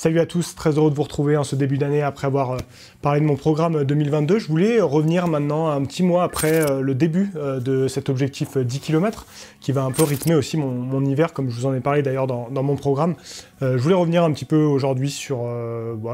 Salut à tous, très heureux de vous retrouver en ce début d'année après avoir euh, parlé de mon programme 2022. Euh, je voulais euh, revenir maintenant un petit mois après le début de cet objectif 10 km qui va un peu rythmer aussi mon, hiver, comme je vous en ai parlé d'ailleurs dans, mon programme. je voulais revenir un petit peu aujourd'hui sur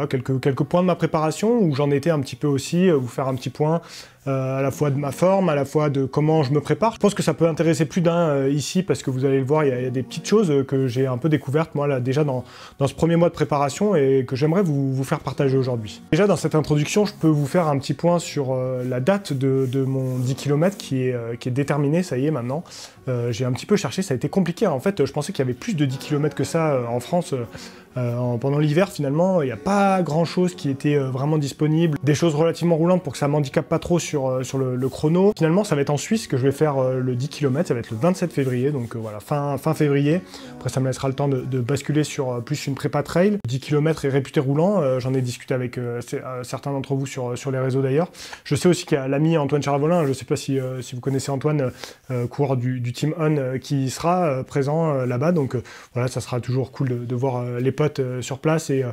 quelques points de ma préparation où j'en étais un petit peu aussi, vous faire un petit point euh, à la fois de ma forme, à la fois de comment je me prépare. Je pense que ça peut intéresser plus d'un euh, ici parce que vous allez le voir, il y, a des petites choses euh, que j'ai un peu découvertes moi là déjà dans, dans, ce premier mois de préparation et que j'aimerais vous, vous, faire partager aujourd'hui. Déjà dans cette introduction, je peux vous faire un petit point sur la date de, de, mon 10 km qui est, qui est déterminée, ça y est maintenant. j'ai un petit peu cherché, ça a été compliqué en fait, je pensais qu'il y avait plus de 10 km que ça en France. pendant l'hiver, finalement, il n'y a pas grand chose qui était vraiment disponible. Des choses relativement roulantes pour que ça m'handicape pas trop sur, euh, le, chrono. Finalement, ça va être en Suisse que je vais faire euh, le 10 km, ça va être le 27 février, donc euh, voilà, fin, fin février. Après, ça me laissera le temps de, basculer sur plus une prépa trail. 10 km est réputé roulant, j'en ai discuté avec certains d'entre vous sur, sur les réseaux d'ailleurs. Je sais aussi qu'il y a l'ami Antoine Charvolin, je ne sais pas si, si vous connaissez Antoine, coureur du, Team On, qui sera présent là-bas, donc voilà, ça sera toujours cool de, voir les potes sur place. Et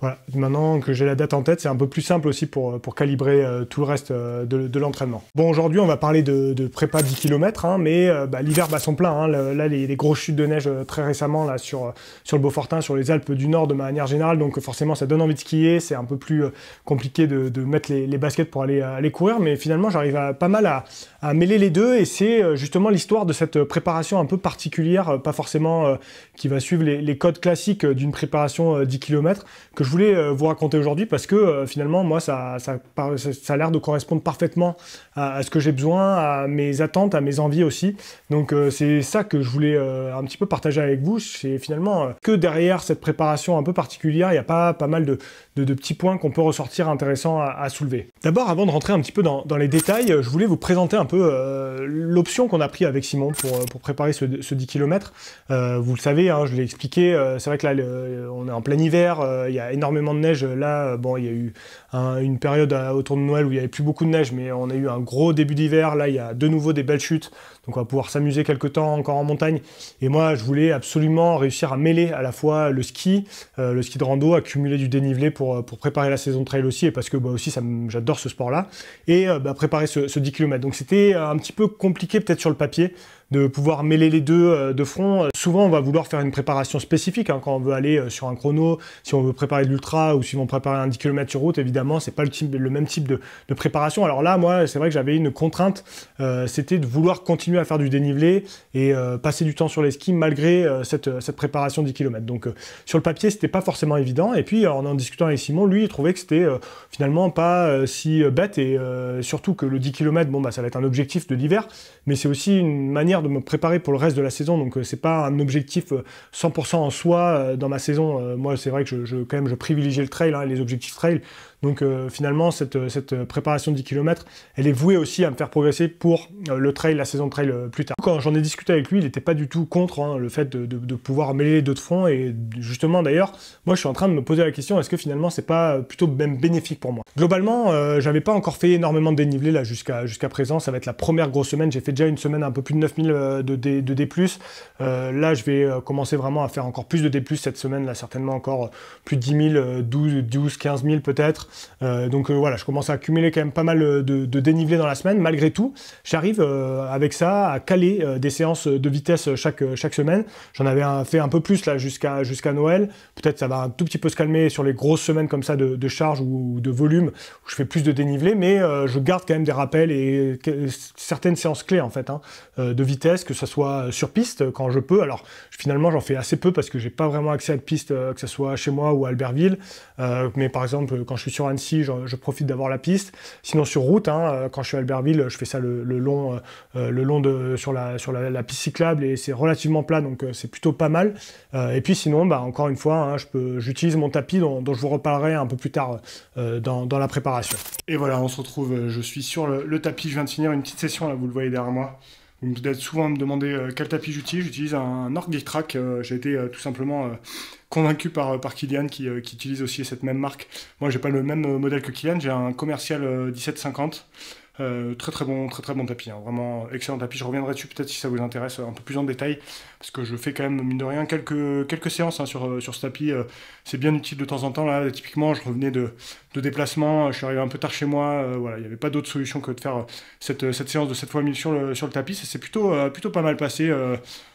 voilà, maintenant que j'ai la date en tête, c'est un peu plus simple aussi pour, pour calibrer tout le reste de, de l'entraînement. Bon, aujourd'hui, on va parler de, prépa 10 km, hein, mais euh, bah, l'hiver bat son plein. Hein. là, les, les, grosses chutes de neige euh, très récemment là, sur, euh, sur le Beaufortin, sur les Alpes du Nord de manière générale, donc forcément, ça donne envie de skier. C'est un peu plus compliqué de, mettre les, baskets pour aller, aller courir, mais finalement, j'arrive pas mal à, mêler les deux, et c'est justement l'histoire de cette préparation un peu particulière, pas forcément qui va suivre les, codes classiques d'une préparation 10 km, que je voulais vous raconter aujourd'hui, parce que finalement, moi, ça, ça a l'air de correspondre parfaitement à, ce que j'ai besoin, à mes attentes, à mes envies aussi. Donc euh, c'est ça que je voulais euh, un petit peu partager avec vous. C'est finalement euh, que derrière cette préparation un peu particulière, il n'y a pas pas mal de, petits points qu'on peut ressortir intéressants à soulever. D'abord, avant de rentrer un petit peu dans, les détails, je voulais vous présenter un peu euh, l'option qu'on a prise avec Simon pour, euh, préparer ce, 10 km. Euh, vous le savez, hein, je l'ai expliqué, c'est vrai que là, on est en plein hiver, il y a énormément de neige. Là, bon, il y a eu une période autour de Noël où il n'y avait plus beaucoup de neige, mais on a eu un gros début d'hiver. Là, il y a de nouveau des belles chutes, donc on va pouvoir s'amuser quelques temps encore en montagne. Et moi, je voulais absolument réussir à mêler à la fois le ski, le ski de rando, accumuler du dénivelé pour, préparer la saison de trail aussi, et parce que bah, aussi, ça j'adore ce sport-là, et euh, bah, préparer ce, ce 10 km. Donc c'était euh, un petit peu compliqué peut-être sur le papier, de pouvoir mêler les deux euh, de front. Euh, souvent, on va vouloir faire une préparation spécifique hein, quand on veut aller euh, sur un chrono, si on veut préparer de l'ultra ou si on veut préparer un 10 km sur route, évidemment, c'est pas le, même type de, préparation. Alors là, moi, c'est vrai que j'avais une contrainte, c'était de vouloir continuer à faire du dénivelé et passer du temps sur les skis malgré cette, préparation 10 km. Donc sur le papier, c'était pas forcément évident. Et puis en en discutant avec Simon, lui, il trouvait que c'était finalement pas si bête et surtout que le 10 km, bon, bah, ça va être un objectif de l'hiver, mais c'est aussi une manière de me préparer pour le reste de la saison. Donc euh, c'est pas un objectif 100% euh, en soi euh, dans ma saison. moi, c'est vrai que je, quand même je privilégie le trail, hein, les objectifs trail. Donc euh, finalement, cette, euh, euh, préparation de 10 km, elle est vouée aussi à me faire progresser pour le trail, la saison de trail plus tard. Quand j'en ai discuté avec lui, il n'était pas du tout contre hein, le fait de, pouvoir mêler les deux de fonds. Et justement, d'ailleurs, moi, je suis en train de me poser la question est-ce que finalement, c'est pas plutôt même bénéfique pour moi Globalement, j'avais pas encore fait énormément de dénivelé là jusqu'à jusqu'à présent. Ça va être la première grosse semaine. J'ai fait déjà une semaine un peu plus de 9000 de, D, là, je vais commencer vraiment à faire encore plus de D+, cette semaine là, certainement encore plus de 10 000, 12, 12 15 000 peut-être. Euh, donc euh, voilà, je commence à accumuler quand même pas mal euh, de, de dénivelé dans la semaine. Malgré tout, j'arrive avec ça à caler des séances de vitesse chaque, chaque semaine. J'en avais fait un peu plus là jusqu'à jusqu'à Noël. Peut-être ça va un tout petit peu se calmer sur les grosses semaines comme ça de, charge ou, de volume où je fais plus de dénivelé, mais je garde quand même des rappels et certaines séances clés en fait hein, de vitesse, que ce soit sur piste quand je peux. Alors finalement j'en fais assez peu parce que j'ai pas vraiment accès à de piste, que ce soit chez moi ou à Albertville. mais par exemple quand je suis sur Annecy, je, profite d'avoir la piste. Sinon sur route, hein, euh, quand je suis à Albertville, je fais ça le, long, euh, euh, le long de, sur, la, sur la, piste cyclable et c'est relativement plat, donc c'est plutôt pas mal. et puis sinon, bah, encore une fois, hein, j'utilise mon tapis dont, je vous reparlerai un peu plus tard dans, la préparation. Et voilà, on se retrouve, je suis sur le tapis, je viens de finir une petite session, là vous le voyez derrière moi. Vous êtes souvent à me demander euh, quel tapis j'utilise. J'utilise un Nordic Track. Euh, j'ai été euh, tout simplement convaincu par, par Kylian qui, qui utilise aussi cette même marque. Moi, j'ai pas le même modèle que Kylian. J'ai un commercial 1750. Euh, très très bon, très très bon tapis, hein. vraiment excellent tapis. Je reviendrai dessus peut-être si ça vous intéresse un peu plus en détail, parce que je fais quand même mine de rien quelques quelques séances hein, sur euh, sur ce tapis. Euh, c'est bien utile de temps en temps là. Typiquement, je revenais de déplacement, je suis arrivé un peu tard chez moi. voilà, il n'y avait pas d'autre solution que de faire cette, séance de 7 fois 1000 sur le sur le tapis. C'est plutôt plutôt pas mal passé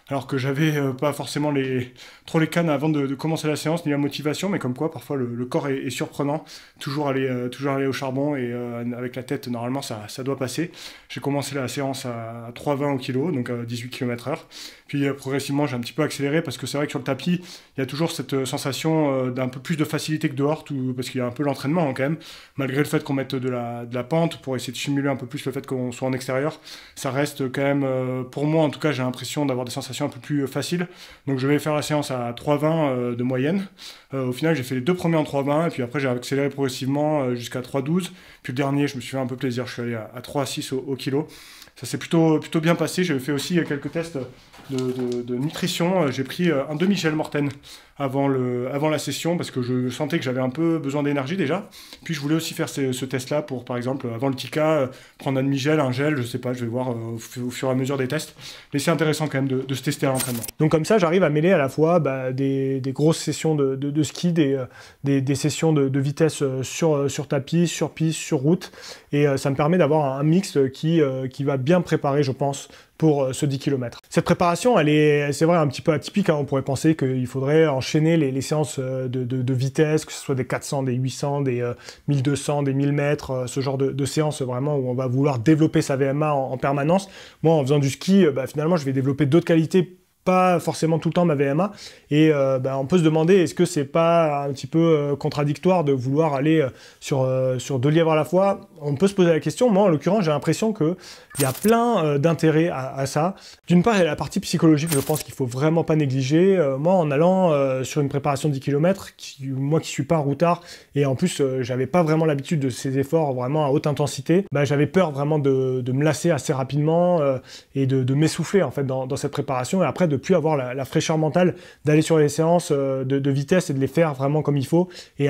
alors que j'avais euh, pas forcément les, trop les cannes avant de, commencer la séance ni la motivation, mais comme quoi parfois le, corps est, surprenant, toujours aller, euh, toujours aller au charbon et euh, avec la tête normalement ça, ça doit passer. J'ai commencé la séance à 3,20 au kilo, donc à 18 km/h, puis progressivement j'ai un petit peu accéléré parce que c'est vrai que sur le tapis il y a toujours cette sensation d'un peu plus de facilité que dehors, tout, parce qu'il y a un peu l'entraînement hein, quand même, malgré le fait qu'on mette de la, de la, pente pour essayer de simuler un peu plus le fait qu'on soit en extérieur, ça reste quand même, pour moi en tout cas j'ai l'impression d'avoir des sensations un peu plus euh, facile. Donc je vais faire la séance à 3,20 euh, de moyenne. Euh, au final, j'ai fait les deux premiers en 3,20 et puis après j'ai accéléré progressivement jusqu'à 3,12. Puis le dernier, je me suis fait un peu plaisir, je suis allé à, 3,6 au, kilo ça s'est plutôt, plutôt bien passé. J'ai fait aussi quelques tests de, de nutrition. J'ai pris un demi-gel Morten avant, le, avant la session parce que je sentais que j'avais un peu besoin d'énergie déjà. Puis je voulais aussi faire ce, test-là pour, par exemple, avant le Tika, euh, prendre un demi-gel, un gel, je sais pas, je vais voir euh, au, fur et à mesure des tests. Mais c'est intéressant quand même de, se tester à l'entraînement. Donc comme ça, j'arrive à mêler à la fois bah, des, grosses sessions de, ski, euh, des, des, sessions de, vitesse sur, sur tapis, sur piste, sur route. Et ça me permet d'avoir un, mix qui, qui va bien préparer, je pense, pour euh, ce 10 km. Cette préparation, elle est, c'est vrai, un petit peu atypique. Hein. On pourrait penser qu'il faudrait enchaîner les, séances euh, de, vitesse, que ce soit des 400, des 800, des 1200, euh, des 1000 mètres, ce genre de, séance séances vraiment où on va vouloir développer sa VMA en, permanence. Moi, en faisant du ski, bah, finalement, je vais développer d'autres qualités pas forcément tout le temps ma VMA. Et euh, ben, on peut se demander, est-ce que c'est pas un petit peu euh, contradictoire de vouloir aller euh, sur, sur deux lièvres à la fois On peut se poser la question. Moi, en l'occurrence, j'ai l'impression qu'il y a plein d'intérêts à, ça. D'une part, il y a la partie psychologique, je pense qu'il faut vraiment pas négliger. moi, en allant sur une préparation de 10 km, qui, moi qui suis pas routard, et en plus, j'avais pas vraiment l'habitude de ces efforts vraiment à haute intensité, ben, j'avais peur vraiment de, me lasser assez rapidement et de, m'essouffler en fait dans, dans cette préparation et après de de plus avoir la, fraîcheur mentale d'aller sur les séances euh, de, vitesse et de les faire vraiment comme il faut. Et,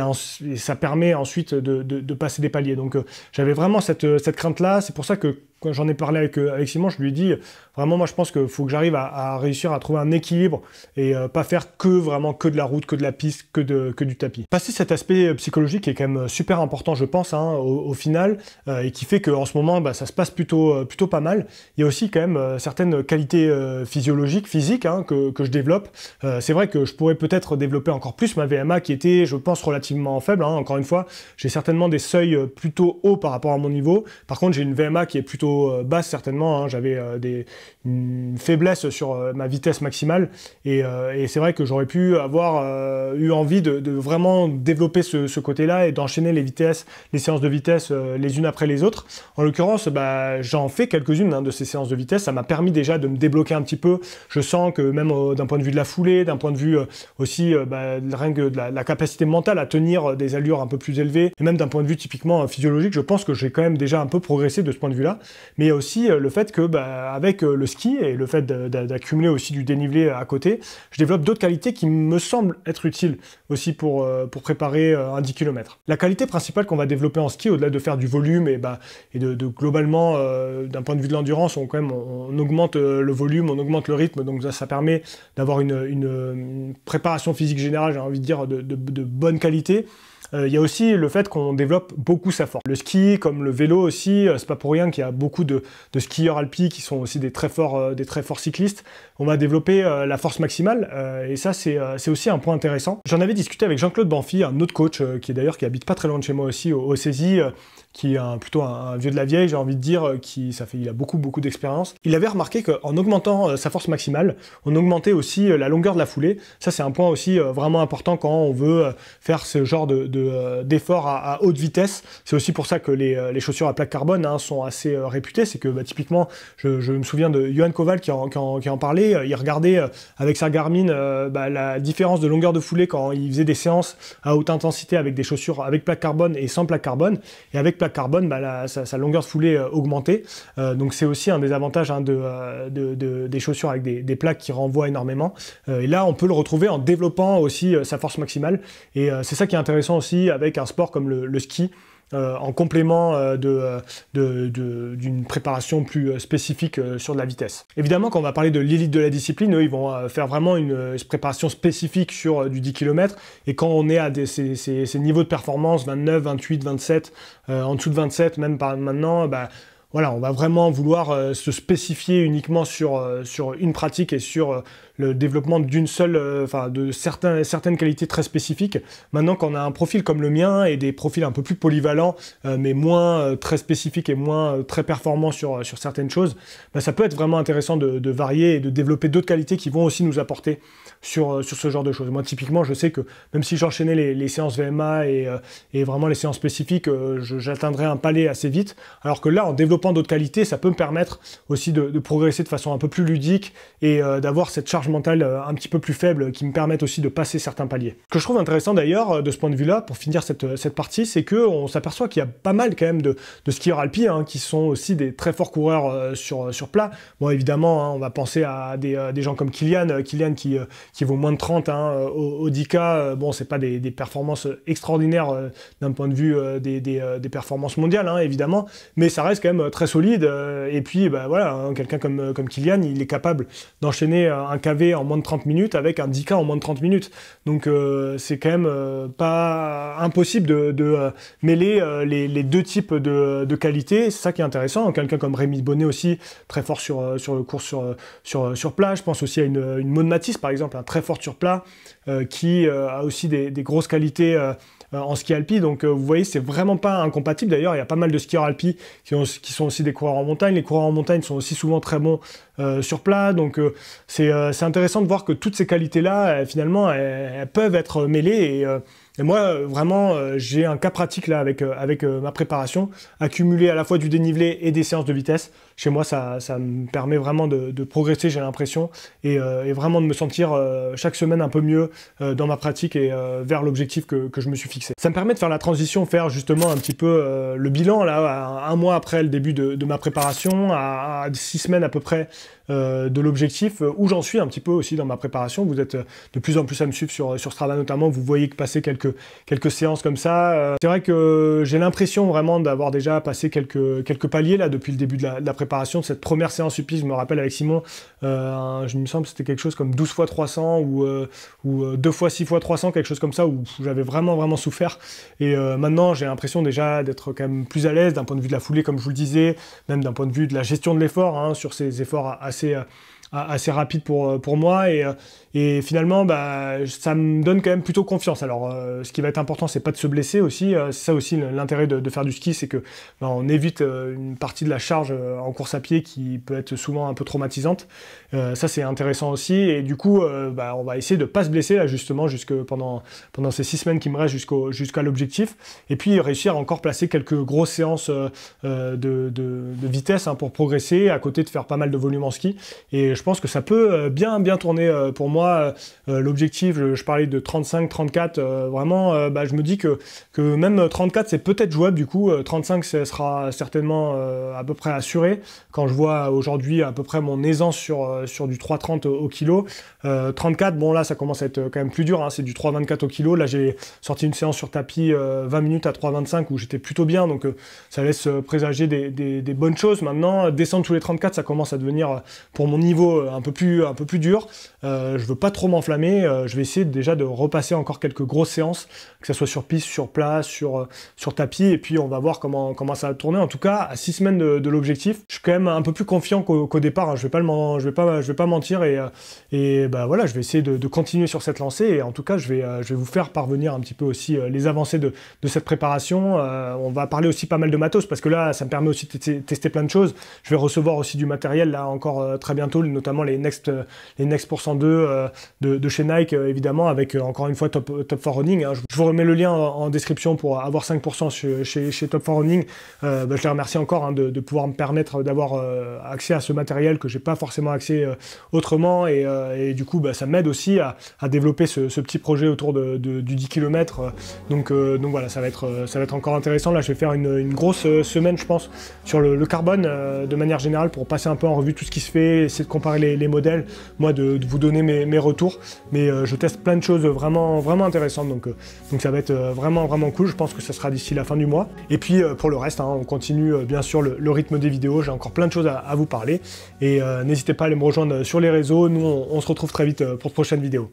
ça permet ensuite de, de, passer des paliers. Donc euh, j'avais vraiment cette, euh, cette crainte-là. C'est pour ça que j'en ai parlé avec, euh, avec Simon, je lui ai dit, vraiment, moi, je pense qu'il faut que j'arrive à, réussir à trouver un équilibre et euh, pas faire que vraiment que de la route, que de la piste, que, du tapis. Passer cet aspect euh, psychologique qui est quand même super important, je pense, hein, au, final, et qui fait qu'en ce moment, bah, ça se passe plutôt, pas mal. Il y a aussi quand même certaines qualités physiologiques, physiques, hein, que, je développe. C'est vrai que je pourrais peut-être développer encore plus ma VMA qui était, je pense, relativement faible. Hein. Encore une fois, j'ai certainement des seuils plutôt hauts par rapport à mon niveau. Par contre, j'ai une VMA qui est plutôt euh, basse certainement. Hein. J'avais euh, des, faiblesse sur euh, ma vitesse maximale. Euh, et, c'est vrai que j'aurais pu avoir euh, eu envie de, vraiment développer ce, côté-là et d'enchaîner les vitesses, les séances de vitesse les unes après les autres. En l'occurrence, bah, j'en fais quelques-unes hein, de ces séances de vitesse. Ça m'a permis déjà de me débloquer un petit peu. Je sens que même d'un point de vue de la foulée, d'un point de vue aussi bah, de la, capacité mentale à tenir des allures un peu plus élevées, et même d'un point de vue typiquement physiologique, je pense que j'ai quand même déjà un peu progressé de ce point de vue-là. Mais aussi le fait que bah, avec le et le fait d'accumuler aussi du dénivelé à côté, je développe d'autres qualités qui me semblent être utiles aussi pour, euh, préparer euh, un 10 km. La qualité principale qu'on va développer en ski, au-delà de faire du volume et, bah, de, globalement, euh, d'un point de vue de l'endurance, on, augmente le volume, on augmente le rythme, donc ça, permet d'avoir une, préparation physique générale, j'ai envie de dire, de bonne qualité. Euh, il y a aussi le fait qu'on développe beaucoup sa force Le ski, comme le vélo aussi, euh, c'est pas pour rien qu'il y a beaucoup de, skieurs alpins qui sont aussi des très forts, euh, des très forts cyclistes. On va développer la force maximale et ça, c'est aussi un point intéressant. J'en avais discuté avec Jean-Claude Banfi, un autre coach qui est d'ailleurs qui habite pas très loin de chez moi aussi, au, au qui est plutôt un, vieux de la vieille, j'ai envie de dire, qui ça fait, il a beaucoup beaucoup d'expérience. Il avait remarqué qu'en augmentant sa force maximale, on augmentait aussi la longueur de la foulée. Ça, c'est un point aussi vraiment important quand on veut faire ce genre de euh, d'efforts à, haute vitesse. C'est aussi pour ça que les, euh, chaussures à plaque carbone hein, sont assez euh, réputées. C'est que bah, typiquement, je, me souviens de Johan Koval qui en, qui, en, parlait. Il regardait avec sa Garmin bah, la différence de longueur de foulée quand il faisait des séances à haute intensité avec des chaussures avec plaque carbone et sans plaque carbone. Et avec plaque carbone, bah, sa, longueur de foulée augmentait. donc c'est aussi un des avantages hein, de, des chaussures avec des, des plaques qui renvoient énormément. et là, on peut le retrouver en développant aussi sa force maximale. Et c'est ça qui est intéressant aussi avec un sport comme le, ski. Euh, en complément euh, euh, d'une préparation plus spécifique sur de la vitesse. Évidemment, quand on va parler de l'élite de la discipline, ils vont faire vraiment une préparation spécifique sur du 10 km. Et quand on est à ces, niveaux de performance, 29, 28, 27, en dessous de 27, même par maintenant, bah, voilà, on va vraiment vouloir se spécifier uniquement sur une pratique et sur le développement d'une seule, euh, enfin de certains, certaines qualités très spécifiques. Maintenant qu'on a un profil comme le mien et des profils un peu plus polyvalents, euh, mais moins euh, très spécifiques et moins très performants sur, sur certaines choses, bah, ça peut être vraiment intéressant de, varier et de développer d'autres qualités qui vont aussi nous apporter sur, sur ce genre de choses. Moi, typiquement, je sais que même si j'enchaînais les, séances VMA et, vraiment les séances spécifiques, j'atteindrais un palais assez vite. Alors que là, en développant d'autres qualités, ça peut me permettre aussi de, progresser de façon un peu plus ludique et d'avoir cette charge mental euh, un petit peu plus faible qui me permettent aussi de passer certains paliers. Ce que je trouve intéressant d'ailleurs euh, de ce point de vue-là, pour finir cette, euh, cette partie, c'est qu'on s'aperçoit qu'il y a pas mal quand même de, de skieurs hein, qui sont aussi des très forts coureurs sur, sur plat. Bon, évidemment, hein, on va penser à des, des, gens comme Kylian, Kylian qui, qui vaut moins de 30 hein, au, 10K. Bon, c'est pas des, des, performances extraordinaires d'un point de vue des, des performances mondiales, évidemment, mais ça reste quand même très solide. Et puis, bah, voilà, quelqu'un comme, comme Kylian, il est capable d'enchaîner un cas en moins de 30 minutes avec un 10K en moins de 30 minutes. Donc euh, c'est quand même euh, pas impossible de, euh, mêler les, deux types de, qualités. C'est ça qui est intéressant. Quelqu'un comme Rémi Bonnet aussi, très fort sur, sur le cours sur, sur, sur plat. Je pense aussi à une, une Matisse, par exemple, très forte sur plat, qui a aussi des grosses qualités euh, en ski alpi. Donc euh, vous voyez, c'est vraiment pas incompatible. D'ailleurs, il y a pas mal de skieurs alpi qui, sont aussi des coureurs en montagne. Les coureurs en montagne sont aussi souvent très bons euh, sur plat. Donc c'est intéressant de voir que toutes ces qualités-là, finalement, elles, peuvent être mêlées et et moi, euh, vraiment, euh, j'ai un cas pratique là avec, euh, avec ma préparation. Accumuler à la fois du dénivelé et des séances de vitesse, chez moi, ça, me permet vraiment de, progresser, j'ai l'impression, et, vraiment de me sentir chaque semaine un peu mieux dans ma pratique et vers l'objectif que, je me suis fixé. Ça me permet de faire la transition, faire justement un petit peu le bilan là, un mois après le début de, ma préparation, à, six semaines à peu près de l'objectif, où j'en suis un petit peu aussi dans ma préparation. Vous êtes de plus en plus à me suivre sur, sur Strava notamment, vous voyez que passer quelques quelques, séances comme ça. Euh, c'est vrai que j'ai l'impression vraiment d'avoir déjà passé quelques, quelques paliers là depuis le début de la, préparation de cette première séance UPI. Je me rappelle avec Simon, euh, je me semble que c'était quelque chose comme 12 x 300 ou, euh, ou 2 x 6 x 300, quelque chose comme ça, où j'avais vraiment vraiment souffert. Et maintenant, j'ai l'impression déjà d'être quand même plus à l'aise d'un point de vue de la foulée, comme je vous le disais, même d'un point de vue de la gestion de l'effort, hein, sur ces efforts assez assez rapide pour, euh, pour moi. Et, euh, finalement, bah, ça me donne quand même plutôt confiance. Alors, euh, ce qui va être important, c'est pas de se blesser aussi. ça aussi l'intérêt de, faire du ski, c'est que bah, on évite une partie de la charge en course à pied qui peut être souvent un peu traumatisante. ça, c'est intéressant aussi. Et du coup, bah, on va essayer de pas se blesser là justement jusque pendant pendant ces six semaines qui me restent jusqu'au jusqu'à l'objectif. Et puis réussir à encore placer quelques grosses séances de, vitesse hein, pour progresser à côté de faire pas mal de volume en ski. Et je pense que ça peut euh, bien bien tourner euh, pour moi. Euh, l'objectif, je, parlais de 35, 34, vraiment, bah, je me dis que, que même 34, c'est peut-être jouable du coup. 35, ce sera certainement à peu près assuré. Quand je vois aujourd'hui à peu près mon aisance sur, sur du 3,30 au kilo, 34, bon là, ça commence à être quand même plus dur. Hein, c'est du 3,24 au kilo. Là, j'ai sorti une séance sur tapis 20 minutes à 3,25 où j'étais plutôt bien, donc ça laisse présager des bonnes choses. Maintenant, descendre tous les 34, ça commence à devenir, pour mon niveau un peu plus, un peu plus euh, je veux pas trop m'enflammer. Euh, je vais essayer déjà de repasser encore quelques grosses séances, que ce soit sur piste, sur place, sur, euh, sur tapis. Et puis on va voir comment, comment ça va tourner. En tout cas, à six semaines de, l'objectif, je suis quand même un peu plus confiant qu'au départ. Hein. Je vais pas je vais pas, je vais pas mentir. Et, et bah voilà, je vais essayer de, continuer sur cette lancée. Et en tout cas, je vais, je vais vous faire parvenir un petit peu aussi les avancées de, cette préparation. on va parler aussi pas mal de matos parce que là, ça me permet aussi de tester plein de choses. Je vais recevoir aussi du matériel là encore très bientôt, notamment les Next, les Next 2 euh, de, chez Nike, euh, évidemment, avec euh, encore une fois Top, top for Running. Hein. Je vous remets le lien en, description pour avoir 5% chez, Top 4 Running. Bah, je les remercie encore hein, de, pouvoir me permettre d'avoir accès à ce matériel que j'ai pas forcément accès autrement. Et, du coup, bah, ça m'aide aussi à, développer ce, petit projet autour du 10 km. Donc, donc voilà, ça va, être, ça va être encore intéressant. Là, je vais faire une, grosse semaine, je pense, sur le, le carbone de manière générale pour passer un peu en revue tout ce qui se fait, essayer de comprendre les, modèles, moi de, vous donner mes, retours. Mais euh, je teste plein de choses vraiment, vraiment intéressantes, donc, euh, donc ça va être euh, vraiment, vraiment cool. Je pense que ça sera d'ici la fin du mois. Et puis pour le reste, hein, on continue bien sûr le, rythme des vidéos. J'ai encore plein de choses à, vous parler. Et n'hésitez pas à aller me rejoindre sur les réseaux. Nous, on, se retrouve très vite pour prochaine vidéo